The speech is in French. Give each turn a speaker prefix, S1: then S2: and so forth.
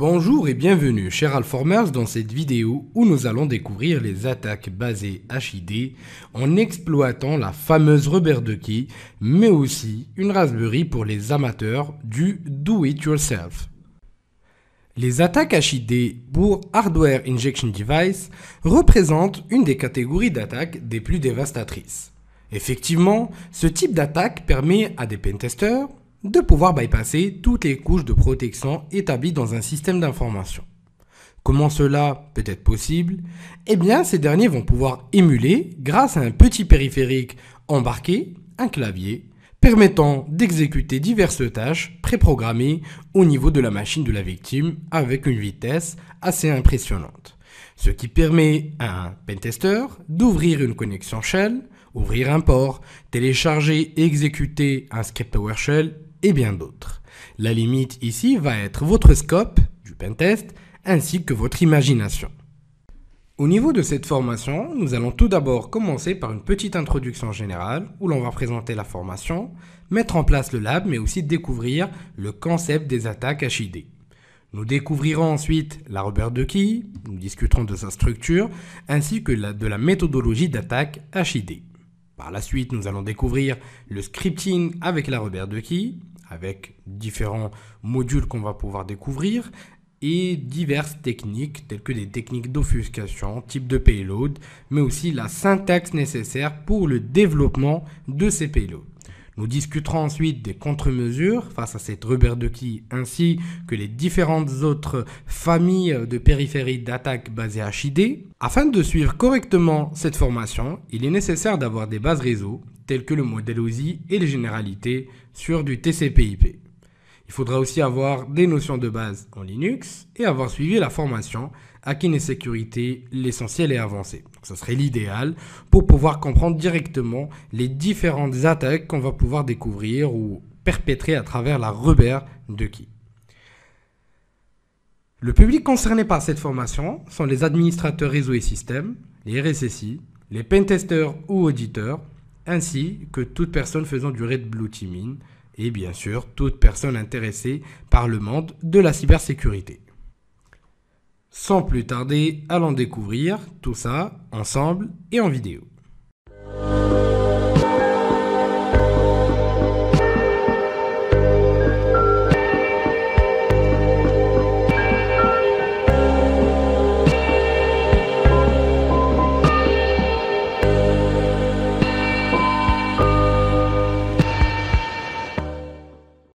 S1: Bonjour et bienvenue chers Alformers dans cette vidéo où nous allons découvrir les attaques basées HID en exploitant la fameuse Robert de mais aussi une Raspberry pour les amateurs du Do It Yourself. Les attaques HID pour Hardware Injection Device représentent une des catégories d'attaques des plus dévastatrices. Effectivement, ce type d'attaque permet à des pentesters, de pouvoir bypasser toutes les couches de protection établies dans un système d'information. Comment cela peut être possible Eh bien, ces derniers vont pouvoir émuler, grâce à un petit périphérique embarqué, un clavier, permettant d'exécuter diverses tâches préprogrammées au niveau de la machine de la victime avec une vitesse assez impressionnante. Ce qui permet à un pentester d'ouvrir une connexion shell, ouvrir un port, télécharger et exécuter un script PowerShell et bien d'autres. La limite ici va être votre scope du pentest ainsi que votre imagination. Au niveau de cette formation, nous allons tout d'abord commencer par une petite introduction générale où l'on va présenter la formation, mettre en place le lab mais aussi découvrir le concept des attaques HID. Nous découvrirons ensuite la Robert de Key, nous discuterons de sa structure ainsi que de la méthodologie d'attaque HID. Par la suite, nous allons découvrir le scripting avec la Robert de Key, avec différents modules qu'on va pouvoir découvrir et diverses techniques telles que des techniques d'offuscation, type de payload, mais aussi la syntaxe nécessaire pour le développement de ces payloads. Nous discuterons ensuite des contre-mesures face à cette qui ainsi que les différentes autres familles de périphéries d'attaque basées à HID. Afin de suivre correctement cette formation, il est nécessaire d'avoir des bases réseau telles que le modèle OSI et les généralités sur du TCP/IP. Il faudra aussi avoir des notions de base en Linux et avoir suivi la formation Hacking et sécurité, l'essentiel est avancé. Ce serait l'idéal pour pouvoir comprendre directement les différentes attaques qu'on va pouvoir découvrir ou perpétrer à travers la rubère de qui. Le public concerné par cette formation sont les administrateurs réseau et système, les RSSI, les pentesters ou auditeurs, ainsi que toute personne faisant du Red Blue Teaming, et bien sûr toute personne intéressée par le monde de la cybersécurité. Sans plus tarder, allons découvrir tout ça ensemble et en vidéo.